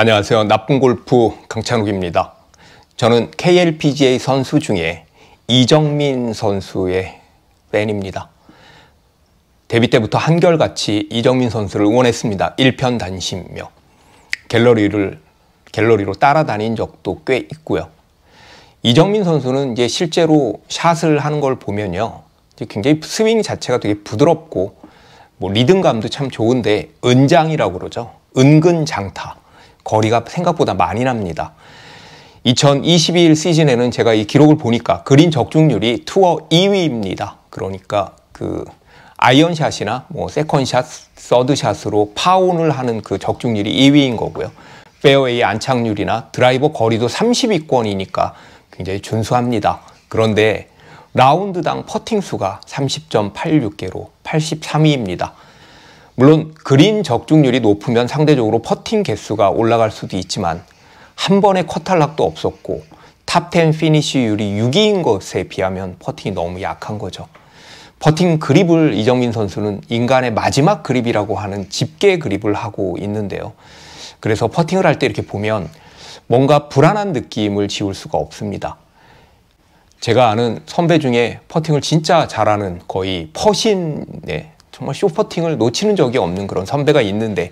안녕하세요. 나쁜 골프 강찬욱입니다. 저는 KLPGA 선수 중에 이정민 선수의 팬입니다. 데뷔 때부터 한결같이 이정민 선수를 응원했습니다. 일편단심이며 갤러리를 갤러리로 따라다닌 적도 꽤 있고요. 이정민 선수는 이제 실제로 샷을 하는 걸 보면요. 굉장히 스윙 자체가 되게 부드럽고 뭐 리듬감도 참 좋은데 은장이라고 그러죠. 은근 장타. 거리가 생각보다 많이 납니다. 2022 시즌에는 제가 이 기록을 보니까 그린 적중률이 투어 2위입니다. 그러니까 그 아이언샷이나 뭐 세컨샷, 서드샷으로 파온을 하는 그 적중률이 2위인 거고요. 페어웨이 안착률이나 드라이버 거리도 30위권이니까 굉장히 준수합니다. 그런데 라운드당 퍼팅 수가 30.86개로 83위입니다. 물론 그린 적중률이 높으면 상대적으로 퍼팅 개수가 올라갈 수도 있지만 한 번의 컷탈락도 없었고 탑 10 피니쉬율이 6위인 것에 비하면 퍼팅이 너무 약한 거죠. 퍼팅 그립을 이정민 선수는 인간의 마지막 그립이라고 하는 집게 그립을 하고 있는데요. 그래서 퍼팅을 할 때 이렇게 보면 뭔가 불안한 느낌을 지울 수가 없습니다. 제가 아는 선배 중에 퍼팅을 진짜 잘하는 거의 퍼신의 정말 쇼퍼팅을 놓치는 적이 없는 그런 선배가 있는데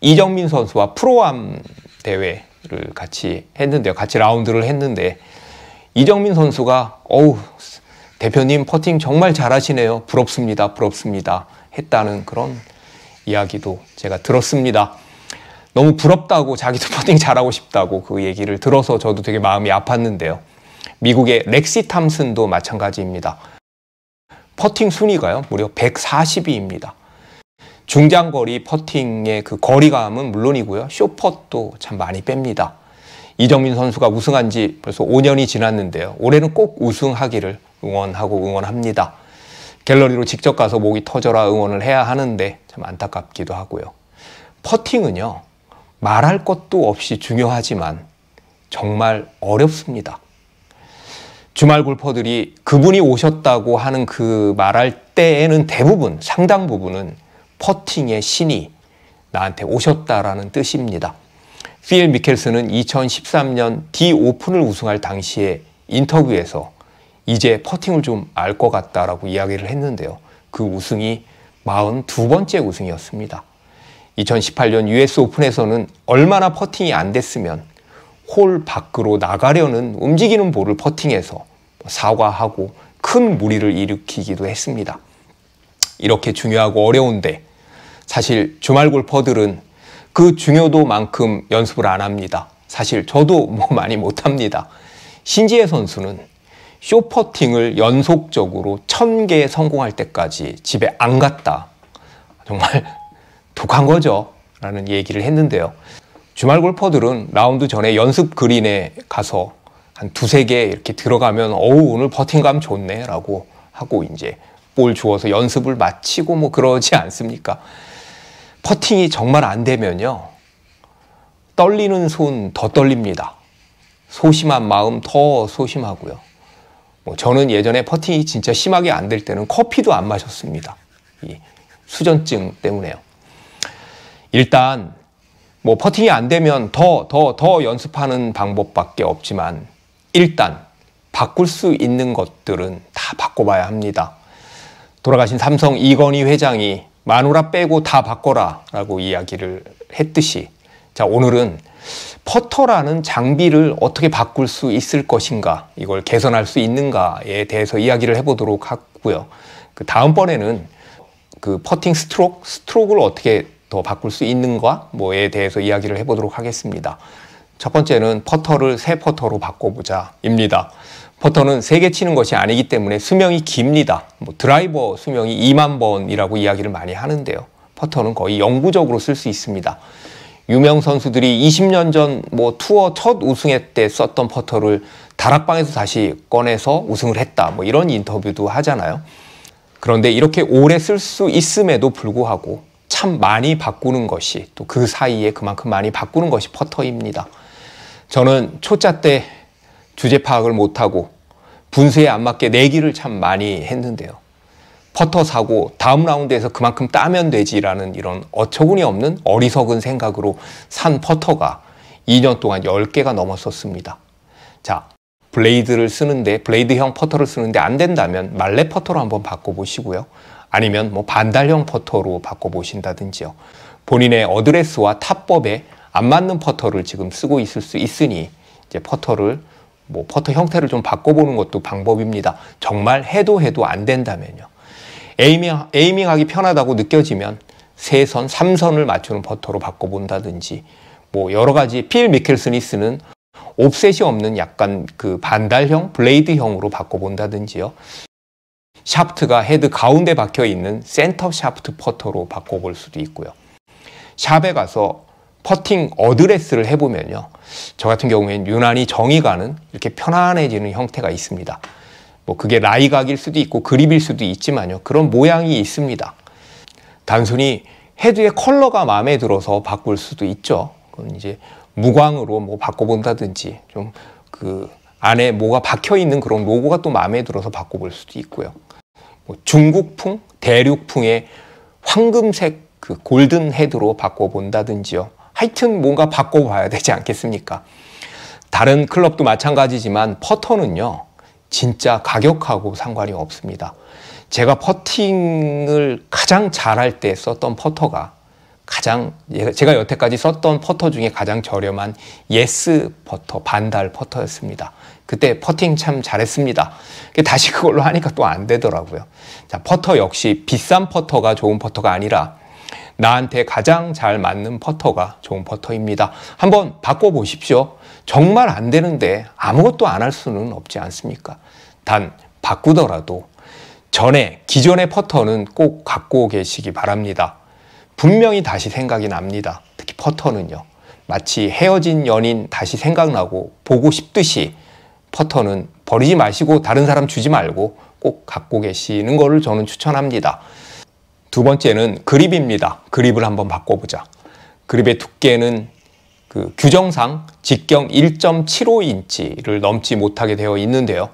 이정민 선수와 프로암 대회를 같이 했는데요. 같이 라운드를 했는데 이정민 선수가 어우 대표님 퍼팅 정말 잘하시네요. 부럽습니다. 부럽습니다. 했다는 그런 이야기도 제가 들었습니다. 너무 부럽다고 자기도 퍼팅 잘하고 싶다고 그 얘기를 들어서 저도 되게 마음이 아팠는데요. 미국의 렉시 탐슨도 마찬가지입니다. 퍼팅 순위가요. 무려 140위입니다. 중장거리 퍼팅의 그 거리감은 물론이고요. 쇼퍼도 참 많이 뺍니다. 이정민 선수가 우승한 지 벌써 5년이 지났는데요. 올해는 꼭 우승하기를 응원하고 응원합니다. 갤러리로 직접 가서 목이 터져라 응원을 해야 하는데 참 안타깝기도 하고요. 퍼팅은요. 말할 것도 없이 중요하지만 정말 어렵습니다. 주말 골퍼들이 그분이 오셨다고 하는 그 말할 때에는 대부분 상당 부분은 퍼팅의 신이 나한테 오셨다라는 뜻입니다. 필 미켈스는 2013년 D 오픈을 우승할 당시에 인터뷰에서 이제 퍼팅을 좀 알 것 같다라고 이야기를 했는데요. 그 우승이 42번째 우승이었습니다. 2018년 US 오픈에서는 얼마나 퍼팅이 안 됐으면 홀 밖으로 나가려는 움직이는 볼을 퍼팅해서 사과하고 큰 무리를 일으키기도 했습니다. 이렇게 중요하고 어려운데 사실 주말 골퍼들은 그 중요도만큼 연습을 안 합니다. 사실 저도 뭐 많이 못합니다. 신지혜 선수는 쇼퍼팅을 연속적으로 1 0 0 0개 성공할 때까지 집에 안 갔다. 정말 독한 거죠. 라는 얘기를 했는데요. 주말 골퍼들은 라운드 전에 연습 그린에 가서 한 두 세 개 이렇게 들어가면 어우 오늘 버팅감 좋네 라고 하고 이제 볼 주워서 연습을 마치고 뭐 그러지 않습니까? 퍼팅이 정말 안 되면요. 떨리는 손 더 떨립니다. 소심한 마음 더 소심하고요. 뭐 저는 예전에 퍼팅이 진짜 심하게 안 될 때는 커피도 안 마셨습니다. 이 수전증 때문에요. 일단 뭐 퍼팅이 안 되면 더, 더, 더 연습하는 방법밖에 없지만 일단 바꿀 수 있는 것들은 다 바꿔봐야 합니다. 돌아가신 삼성 이건희 회장이 마누라 빼고 다 바꿔라 라고 이야기를 했듯이 자, 오늘은 퍼터라는 장비를 어떻게 바꿀 수 있을 것인가 이걸 개선할 수 있는가에 대해서 이야기를 해보도록 하고요. 그 다음번에는 그 퍼팅 스트로크, 스트로크를 어떻게 더 바꿀 수 있는가 뭐에 대해서 이야기를 해보도록 하겠습니다. 첫 번째는 퍼터를 새 퍼터로 바꿔보자 입니다. 퍼터는 세개 치는 것이 아니기 때문에 수명이 깁니다. 뭐 드라이버 수명이 2만 번이라고 이야기를 많이 하는데요. 퍼터는 거의 영구적으로 쓸 수 있습니다. 유명 선수들이 20년 전 뭐 투어 첫 우승회 때 썼던 퍼터를 다락방에서 다시 꺼내서 우승을 했다. 뭐 이런 인터뷰도 하잖아요. 그런데 이렇게 오래 쓸 수 있음에도 불구하고 참 많이 바꾸는 것이 또 그 사이에 그만큼 많이 바꾸는 것이 퍼터입니다. 저는 초짜 때 주제 파악을 못하고 분수에 안 맞게 내기를 참 많이 했는데요. 퍼터 사고 다음 라운드에서 그만큼 따면 되지라는 이런 어처구니 없는 어리석은 생각으로 산 퍼터가 2년 동안 10개가 넘었었습니다. 자, 블레이드를 쓰는데 블레이드형 퍼터를 쓰는데 안 된다면 말레 퍼터로 한번 바꿔보시고요. 아니면 뭐 반달형 퍼터로 바꿔보신다든지요. 본인의 어드레스와 타법에 안 맞는 퍼터를 지금 쓰고 있을 수 있으니 이제 퍼터를 뭐 퍼터 형태를 좀 바꿔보는 것도 방법입니다. 정말 해도 해도 안 된다면요. 에이밍, 에이밍하기 편하다고 느껴지면 3선 3선을 맞추는 퍼터로 바꿔본다든지 뭐 여러 가지 필 미켈슨이 쓰는 옵셋이 없는 약간 그 반달형 블레이드형으로 바꿔본다든지요. 샤프트가 헤드 가운데 박혀 있는 센터 샤프트 퍼터로 바꿔볼 수도 있고요. 샵에 가서 퍼팅 어드레스를 해보면요. 저 같은 경우에는 유난히 정이 가는 이렇게 편안해지는 형태가 있습니다. 뭐 그게 라이각일 수도 있고 그립일 수도 있지만요. 그런 모양이 있습니다. 단순히 헤드의 컬러가 마음에 들어서 바꿀 수도 있죠. 그럼 이제 무광으로 뭐 바꿔본다든지 좀 그 안에 뭐가 박혀 있는 그런 로고가 또 마음에 들어서 바꿔볼 수도 있고요. 뭐 중국풍, 대륙풍의 황금색 그 골든 헤드로 바꿔본다든지요. 하여튼 뭔가 바꿔봐야 되지 않겠습니까? 다른 클럽도 마찬가지지만 퍼터는요, 진짜 가격하고 상관이 없습니다. 제가 퍼팅을 가장 잘할 때 썼던 퍼터가 가장 제가 여태까지 썼던 퍼터 중에 가장 저렴한 예스 퍼터 반달 퍼터였습니다. 그때 퍼팅 참 잘했습니다. 다시 그걸로 하니까 또 안 되더라고요. 자, 퍼터 역시 비싼 퍼터가 좋은 퍼터가 아니라 나한테 가장 잘 맞는 퍼터가 좋은 퍼터입니다. 한번 바꿔보십시오. 정말 안 되는데 아무것도 안 할 수는 없지 않습니까? 단, 바꾸더라도 전에, 기존의 퍼터는 꼭 갖고 계시기 바랍니다. 분명히 다시 생각이 납니다. 특히 퍼터는요. 마치 헤어진 연인 다시 생각나고 보고 싶듯이 퍼터는 버리지 마시고 다른 사람 주지 말고 꼭 갖고 계시는 것을 저는 추천합니다. 두 번째는 그립입니다. 그립을 한번 바꿔보자. 그립의 두께는 그 규정상 직경 1.75인치를 넘지 못하게 되어 있는데요.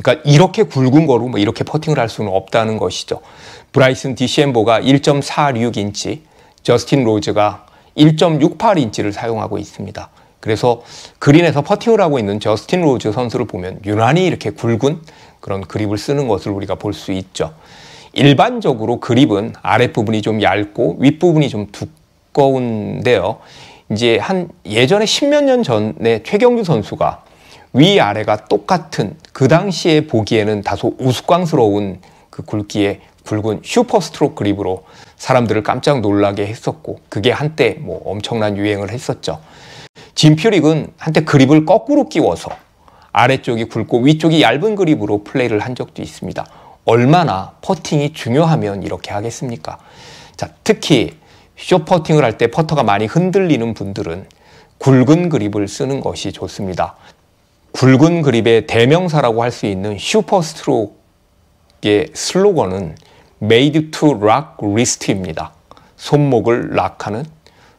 그러니까 이렇게 굵은 거로 뭐 이렇게 퍼팅을 할 수는 없다는 것이죠. 브라이슨 디시엠보가 1.46인치, 저스틴 로즈가 1.68인치를 사용하고 있습니다. 그래서 그린에서 퍼팅을 하고 있는 저스틴 로즈 선수를 보면 유난히 이렇게 굵은 그런 그립을 쓰는 것을 우리가 볼 수 있죠. 일반적으로 그립은 아랫부분이 좀 얇고 윗부분이 좀 두꺼운데요. 이제 한 예전에 십 몇 년 전에 최경주 선수가 위아래가 똑같은 그 당시에 보기에는 다소 우스꽝스러운 그 굵기의 굵은 슈퍼스트로크 그립으로 사람들을 깜짝 놀라게 했었고 그게 한때 뭐 엄청난 유행을 했었죠. 진퓨릭은 한때 그립을 거꾸로 끼워서 아래쪽이 굵고 위쪽이 얇은 그립으로 플레이를 한 적도 있습니다. 얼마나 퍼팅이 중요하면 이렇게 하겠습니까? 자, 특히 쇼퍼팅을 할 때 퍼터가 많이 흔들리는 분들은 굵은 그립을 쓰는 것이 좋습니다. 굵은 그립의 대명사라고 할 수 있는 슈퍼스트로크의 슬로건은 Made to Rock Wrist입니다. 손목을 락하는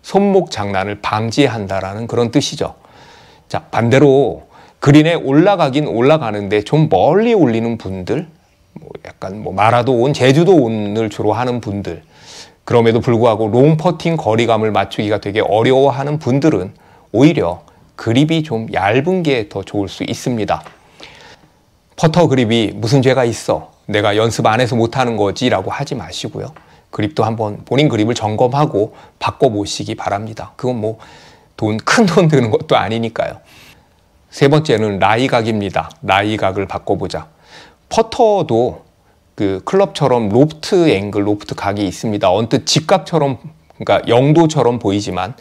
손목 장난을 방지한다라는 그런 뜻이죠. 자, 반대로 그린에 올라가긴 올라가는데 좀 멀리 올리는 분들, 뭐 약간 뭐 마라도 온, 제주도 온을 주로 하는 분들, 그럼에도 불구하고 롱퍼팅 거리감을 맞추기가 되게 어려워하는 분들은 오히려 그립이 좀 얇은 게 더 좋을 수 있습니다. 퍼터 그립이 무슨 죄가 있어? 내가 연습 안 해서 못하는 거지? 라고 하지 마시고요. 그립도 한번 본인 그립을 점검하고 바꿔보시기 바랍니다. 그건 뭐 돈, 큰 돈 드는 것도 아니니까요. 세 번째는 라이각입니다. 라이각을 바꿔보자. 퍼터도 그 클럽처럼 로프트 앵글, 로프트 각이 있습니다. 언뜻 직각처럼, 그러니까 영도처럼 보이지만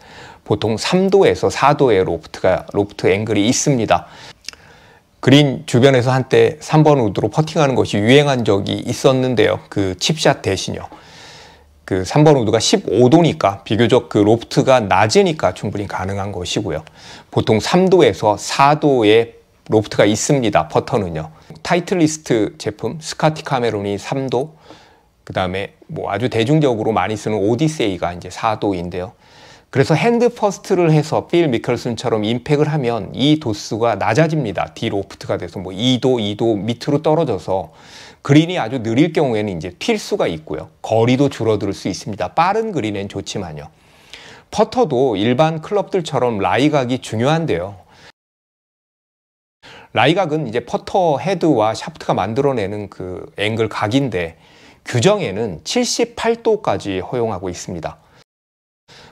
보통 3도에서 4도의 로프트가, 로프트 앵글이 있습니다. 그린 주변에서 한때 3번 우드로 퍼팅하는 것이 유행한 적이 있었는데요. 그 칩샷 대신요. 그 3번 우드가 15도니까 비교적 그 로프트가 낮으니까 충분히 가능한 것이고요. 보통 3도에서 4도의 로프트가 있습니다. 퍼터는요. 타이틀리스트 제품 스카티 카메론이 3도 그 다음에 뭐 아주 대중적으로 많이 쓰는 오디세이가 이제 4도인데요. 그래서 핸드 퍼스트를 해서 필 미켈슨처럼 임팩을 하면 이 도수가 낮아집니다. D 로프트가 돼서 뭐 2도, 2도 밑으로 떨어져서 그린이 아주 느릴 경우에는 이제 튈 수가 있고요. 거리도 줄어들 수 있습니다. 빠른 그린엔 좋지만요. 퍼터도 일반 클럽들처럼 라이각이 중요한데요. 라이각은 이제 퍼터 헤드와 샤프트가 만들어내는 그 앵글 각인데 규정에는 78도까지 허용하고 있습니다.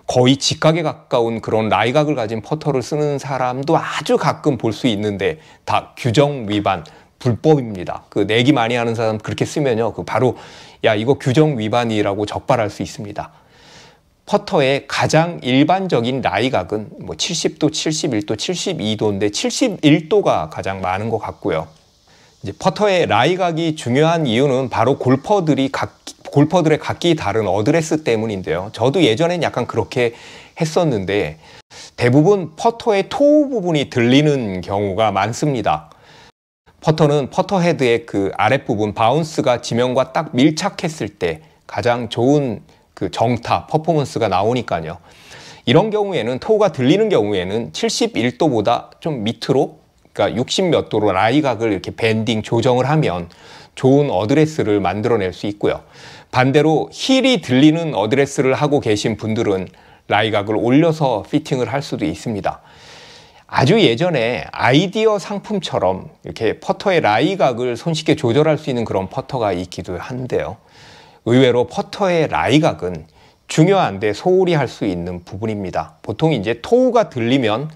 거의 직각에 가까운 그런 라이각을 가진 퍼터를 쓰는 사람도 아주 가끔 볼 수 있는데 다 규정 위반, 불법입니다. 그 내기 많이 하는 사람 그렇게 쓰면요. 그 바로 야, 이거 규정 위반이라고 적발할 수 있습니다. 퍼터의 가장 일반적인 라이각은뭐 70도, 71도, 72도인데 71도가 가장 많은 것 같고요. 이제 퍼터의 라이각이 중요한 이유는 바로 골퍼들이 각, 골퍼들의 각기 다른 어드레스 때문인데요. 저도 예전엔 약간 그렇게 했었는데 대부분 퍼터의 토우 부분이 들리는 경우가 많습니다. 퍼터는 퍼터 헤드의 그 아랫부분 바운스가 지면과 딱 밀착했을 때 가장 좋은 그 정타 퍼포먼스가 나오니까요. 이런 경우에는 토우가 들리는 경우에는 71도보다 좀 밑으로 그러니까 60 몇 도로 라이각을 이렇게 밴딩 조정을 하면 좋은 어드레스를 만들어낼 수 있고요. 반대로 힐이 들리는 어드레스를 하고 계신 분들은 라이각을 올려서 피팅을 할 수도 있습니다. 아주 예전에 아이디어 상품처럼 이렇게 퍼터의 라이각을 손쉽게 조절할 수 있는 그런 퍼터가 있기도 한데요. 의외로 퍼터의 라이각은 중요한데 소홀히 할 수 있는 부분입니다. 보통 이제 토우가 들리면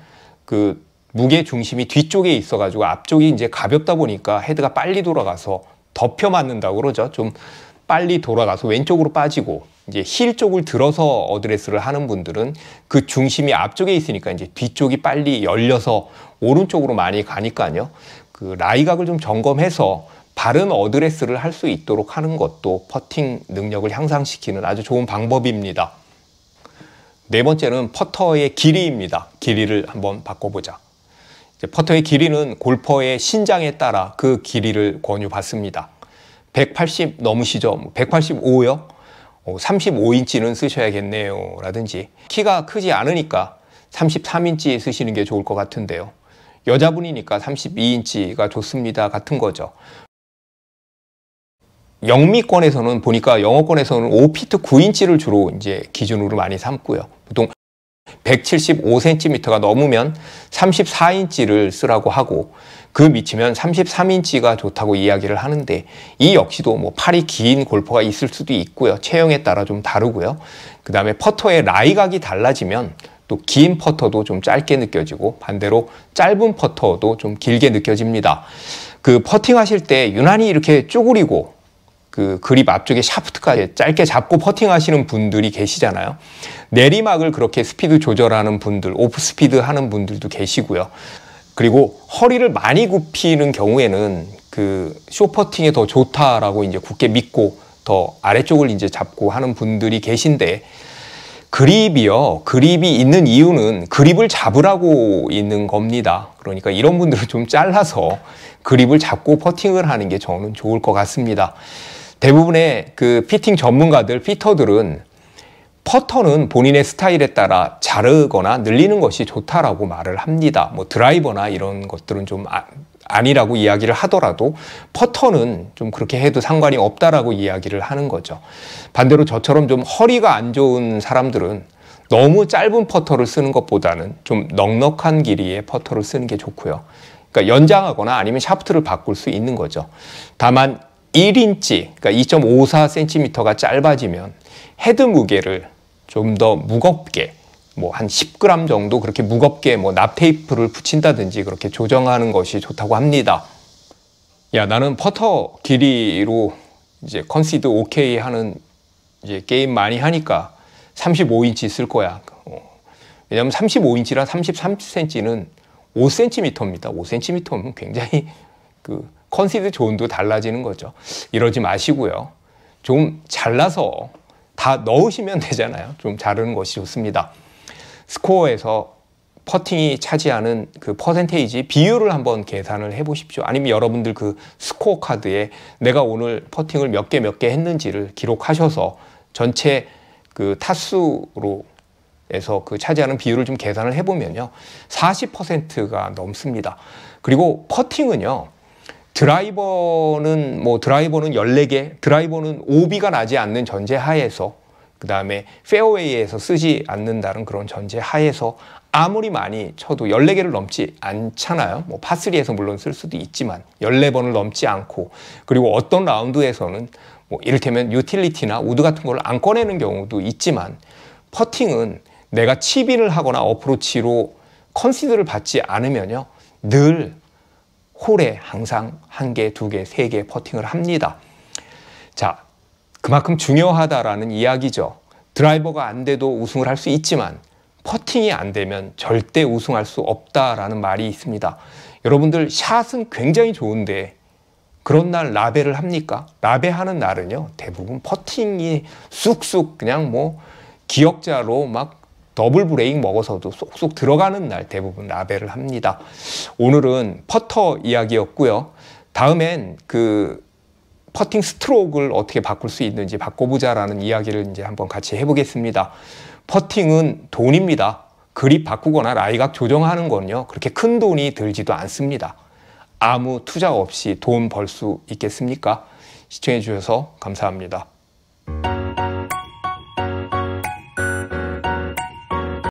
그 무게 중심이 뒤쪽에 있어가지고 앞쪽이 이제 가볍다 보니까 헤드가 빨리 돌아가서 덮여 맞는다고 그러죠. 좀 빨리 돌아가서 왼쪽으로 빠지고 이제 힐 쪽을 들어서 어드레스를 하는 분들은 그 중심이 앞쪽에 있으니까 이제 뒤쪽이 빨리 열려서 오른쪽으로 많이 가니까요. 그 라이각을 좀 점검해서 바른 어드레스를 할 수 있도록 하는 것도 퍼팅 능력을 향상시키는 아주 좋은 방법입니다. 네 번째는 퍼터의 길이입니다. 길이를 한번 바꿔보자. 퍼터의 길이는 골퍼의 신장에 따라 그 길이를 권유받습니다. 180 넘으시죠? 185요? 뭐 35인치는 어, 쓰셔야겠네요. 라든지 키가 크지 않으니까 33인치 쓰시는 게 좋을 것 같은데요. 여자분이니까 32인치가 좋습니다. 같은 거죠. 영미권에서는 보니까 영어권에서는 5피트 9인치를 주로 이제 기준으로 많이 삼고요. 보통 175cm가 넘으면 34인치를 쓰라고 하고 그 밑이면 33인치가 좋다고 이야기를 하는데 이 역시도 뭐 팔이 긴 골퍼가 있을 수도 있고요. 체형에 따라 좀 다르고요. 그 다음에 퍼터의 라이각이 달라지면 또 긴 퍼터도 좀 짧게 느껴지고 반대로 짧은 퍼터도 좀 길게 느껴집니다. 그 퍼팅 하실 때 유난히 이렇게 쪼그리고 그 그립 앞쪽에 샤프트까지 짧게 잡고 퍼팅 하시는 분들이 계시잖아요. 내리막을 그렇게 스피드 조절하는 분들, 오프 스피드 하는 분들도 계시고요. 그리고 허리를 많이 굽히는 경우에는 그 쇼퍼팅에 더 좋다라고 이제 굳게 믿고 더 아래쪽을 이제 잡고 하는 분들이 계신데 그립이요. 그립이 있는 이유는 그립을 잡으라고 있는 겁니다. 그러니까 이런 분들은 좀 잘라서 그립을 잡고 퍼팅을 하는 게 저는 좋을 것 같습니다. 대부분의 그 피팅 전문가들, 피터들은 퍼터는 본인의 스타일에 따라 자르거나 늘리는 것이 좋다라고 말을 합니다. 뭐 드라이버나 이런 것들은 좀 아, 아니라고 이야기를 하더라도 퍼터는 좀 그렇게 해도 상관이 없다라고 이야기를 하는 거죠. 반대로 저처럼 좀 허리가 안 좋은 사람들은 너무 짧은 퍼터를 쓰는 것보다는 좀 넉넉한 길이의 퍼터를 쓰는 게 좋고요. 그러니까 연장하거나 아니면 샤프트를 바꿀 수 있는 거죠. 다만 1인치, 그러니까 2.54cm가 짧아지면 헤드 무게를 좀더 무겁게 뭐 한 10g 정도 그렇게 무겁게 뭐 납테이프를 붙인다든지 그렇게 조정하는 것이 좋다고 합니다. 야 나는 퍼터 길이로 이제 컨시드 오케이 하는 이제 게임 많이 하니까 35인치 쓸 거야. 어. 왜냐면 35인치랑 33cm는 5cm입니다. 5cm면 굉장히 그 컨시드 존도 달라지는 거죠. 이러지 마시고요. 좀 잘라서 다 넣으시면 되잖아요. 좀 자르는 것이 좋습니다. 스코어에서 퍼팅이 차지하는 그 퍼센테이지 비율을 한번 계산을 해 보십시오. 아니면 여러분들 그 스코어 카드에 내가 오늘 퍼팅을 몇 개 몇개 몇개 했는지를 기록하셔서 전체 그 타수로 에서 그 차지하는 비율을 좀 계산을 해보면요. 40%가 넘습니다. 그리고 퍼팅은요. 드라이버는 뭐 드라이버는 14개, 드라이버는 오비가 나지 않는 전제 하에서 그 다음에 페어웨이에서 쓰지 않는다는 그런 전제 하에서 아무리 많이 쳐도 14개를 넘지 않잖아요. 뭐 파3에서 물론 쓸 수도 있지만 14번을 넘지 않고 그리고 어떤 라운드에서는 뭐 이를테면 유틸리티나 우드 같은 걸 안 꺼내는 경우도 있지만 퍼팅은 내가 치빈을 하거나 어프로치로 컨시드를 받지 않으면요. 늘 홀에 항상 한 개, 두 개, 세 개 퍼팅을 합니다. 자, 그만큼 중요하다라는 이야기죠. 드라이버가 안 돼도 우승을 할 수 있지만 퍼팅이 안 되면 절대 우승할 수 없다라는 말이 있습니다. 여러분들 샷은 굉장히 좋은데 그런 날 라벨을 합니까? 라벨하는 날은요 대부분 퍼팅이 쑥쑥 그냥 뭐 기억자로 막 더블 브레이크 먹어서도 쏙쏙 들어가는 날 대부분 라벨을 합니다. 오늘은 퍼터 이야기였고요. 다음엔 그 퍼팅 스트로크를 어떻게 바꿀 수 있는지 바꿔보자라는 이야기를 이제 한번 같이 해보겠습니다. 퍼팅은 돈입니다. 그립 바꾸거나 라이각 조정하는 건요. 그렇게 큰 돈이 들지도 않습니다. 아무 투자 없이 돈 벌 수 있겠습니까? 시청해 주셔서 감사합니다.